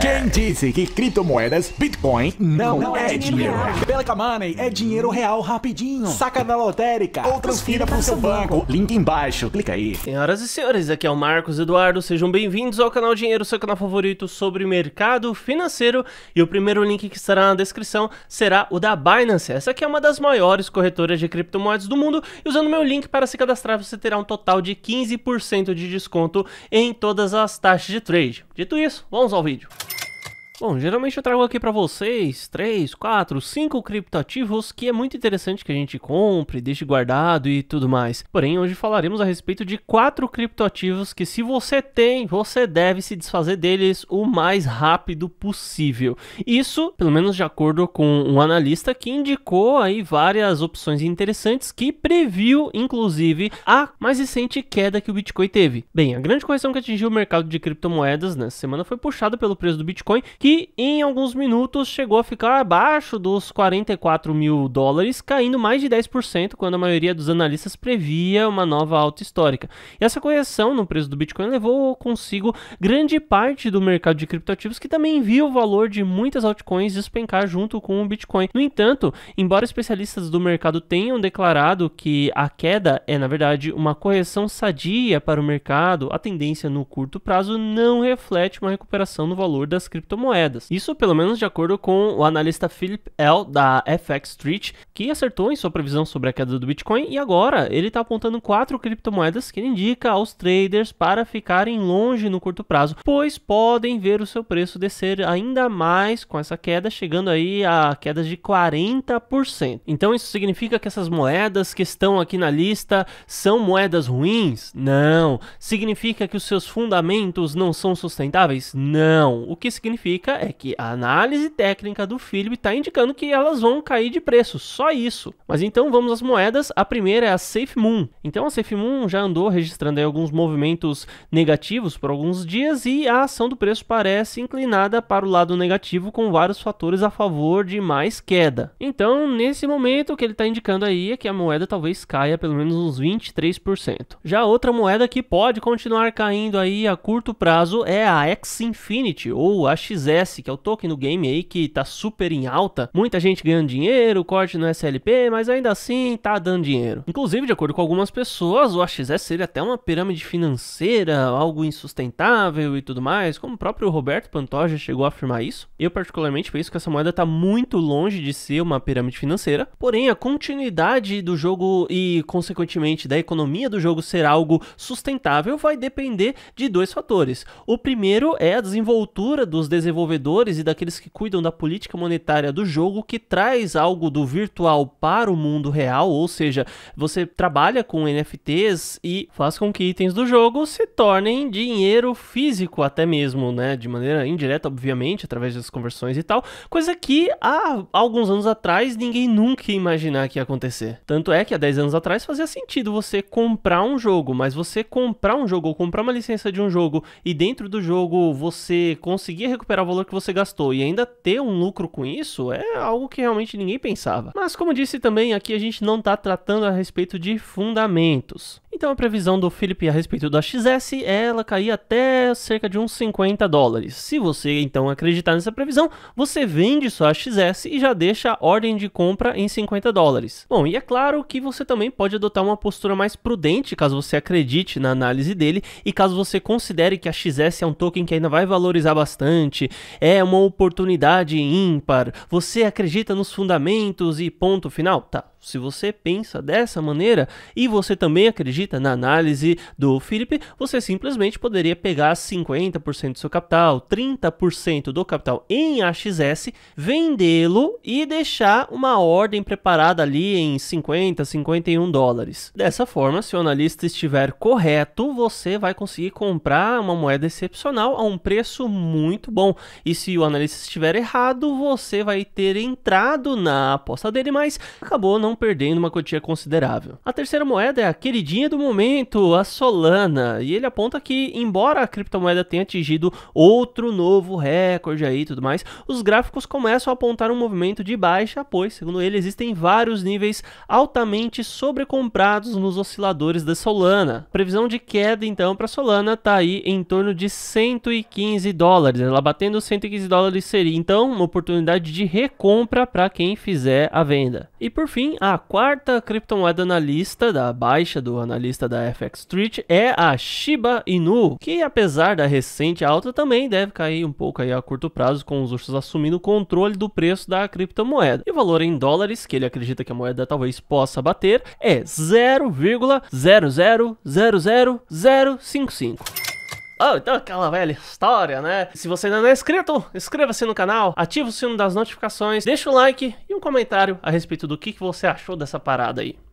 Quem disse que criptomoedas, Bitcoin, não, não é, é dinheiro? dinheiro. Pelica Money é dinheiro real rapidinho. Saca da lotérica ou transfira para o seu banco. banco. Link embaixo, clica aí. Senhoras e senhores, aqui é o Marcos Eduardo. Sejam bem-vindos ao canal Dinheiro, seu canal favorito sobre mercado financeiro. E o primeiro link que estará na descrição será o da Binance. Essa aqui é uma das maiores corretoras de criptomoedas do mundo. E usando meu link para se cadastrar, você terá um total de 15% de desconto em todas as taxas de trade. De Dito isso, vamos ao vídeo. Bom, geralmente eu trago aqui para vocês 3, 4, 5 criptativos que é muito interessante que a gente compre, deixe guardado e tudo mais. Porém, hoje falaremos a respeito de 4 criptativos que se você tem, você deve se desfazer deles o mais rápido possível. Isso, pelo menos de acordo com um analista que indicou aí várias opções interessantes que previu, inclusive, a mais recente queda que o Bitcoin teve. Bem, a grande correção que atingiu o mercado de criptomoedas nessa semana foi puxada pelo preço do Bitcoin, que que em alguns minutos chegou a ficar abaixo dos 44 mil dólares, caindo mais de 10% quando a maioria dos analistas previa uma nova alta histórica. E essa correção no preço do Bitcoin levou consigo grande parte do mercado de criptoativos, que também viu o valor de muitas altcoins despencar junto com o Bitcoin. No entanto, embora especialistas do mercado tenham declarado que a queda é, na verdade, uma correção sadia para o mercado, a tendência no curto prazo não reflete uma recuperação no valor das criptomoedas moedas. Isso pelo menos de acordo com o analista Philip L. da FX Street, que acertou em sua previsão sobre a queda do Bitcoin e agora ele está apontando quatro criptomoedas que ele indica aos traders para ficarem longe no curto prazo, pois podem ver o seu preço descer ainda mais com essa queda, chegando aí a quedas de 40%. Então isso significa que essas moedas que estão aqui na lista são moedas ruins? Não. Significa que os seus fundamentos não são sustentáveis? Não. O que significa técnica é que a análise técnica do Philip está indicando que elas vão cair de preço, só isso. Mas então vamos às moedas. A primeira é a Safe Moon. Então a Safe Moon já andou registrando alguns movimentos negativos por alguns dias e a ação do preço parece inclinada para o lado negativo com vários fatores a favor de mais queda. Então, nesse momento, o que ele está indicando aí é que a moeda talvez caia pelo menos uns 23%. Já outra moeda que pode continuar caindo aí a curto prazo é a X Infinity ou a XR que é o token do game aí, que tá super em alta. Muita gente ganhando dinheiro, corte no SLP, mas ainda assim tá dando dinheiro. Inclusive, de acordo com algumas pessoas, o AXS seria até uma pirâmide financeira, algo insustentável e tudo mais, como o próprio Roberto Pantoja chegou a afirmar isso. Eu particularmente penso que essa moeda tá muito longe de ser uma pirâmide financeira, porém a continuidade do jogo e consequentemente da economia do jogo ser algo sustentável vai depender de dois fatores. O primeiro é a desenvoltura dos desenvolvedores desenvolvedores e daqueles que cuidam da política monetária do jogo que traz algo do virtual para o mundo real, ou seja, você trabalha com NFTs e faz com que itens do jogo se tornem dinheiro físico até mesmo, né, de maneira indireta, obviamente, através das conversões e tal, coisa que há alguns anos atrás ninguém nunca ia imaginar que ia acontecer. Tanto é que há 10 anos atrás fazia sentido você comprar um jogo, mas você comprar um jogo ou comprar uma licença de um jogo e dentro do jogo você conseguir recuperar o valor que você gastou e ainda ter um lucro com isso é algo que realmente ninguém pensava. Mas como disse também, aqui a gente não está tratando a respeito de fundamentos. Então a previsão do Felipe a respeito da XS é ela cair até cerca de uns 50 dólares. Se você então acreditar nessa previsão, você vende sua XS e já deixa a ordem de compra em 50 dólares. Bom, e é claro que você também pode adotar uma postura mais prudente caso você acredite na análise dele e caso você considere que a XS é um token que ainda vai valorizar bastante, é uma oportunidade ímpar, você acredita nos fundamentos e ponto final? Tá, se você pensa dessa maneira e você também acredita na análise do Felipe, você simplesmente poderia pegar 50% do seu capital, 30% do capital em AXS, vendê-lo e deixar uma ordem preparada ali em 50, 51 dólares. Dessa forma, se o analista estiver correto, você vai conseguir comprar uma moeda excepcional a um preço muito bom. E se o analista estiver errado, você vai ter entrado na aposta dele, mas acabou não não perdendo uma quantia considerável. A terceira moeda é a queridinha do momento, a Solana, e ele aponta que, embora a criptomoeda tenha atingido outro novo recorde aí e tudo mais, os gráficos começam a apontar um movimento de baixa, pois, segundo ele, existem vários níveis altamente sobrecomprados nos osciladores da Solana. A previsão de queda, então, para Solana está aí em torno de 115 dólares. Ela batendo 115 dólares seria, então, uma oportunidade de recompra para quem fizer a venda. E por fim, a quarta criptomoeda na lista da baixa do analista da FX Street é a Shiba Inu, que apesar da recente alta também deve cair um pouco aí a curto prazo com os ursos assumindo o controle do preço da criptomoeda. E o valor em dólares que ele acredita que a moeda talvez possa bater é 0,000055. Oh, então aquela velha história, né? Se você ainda não é inscrito, inscreva-se no canal, ative o sino das notificações, deixa o like e um comentário a respeito do que, que você achou dessa parada aí.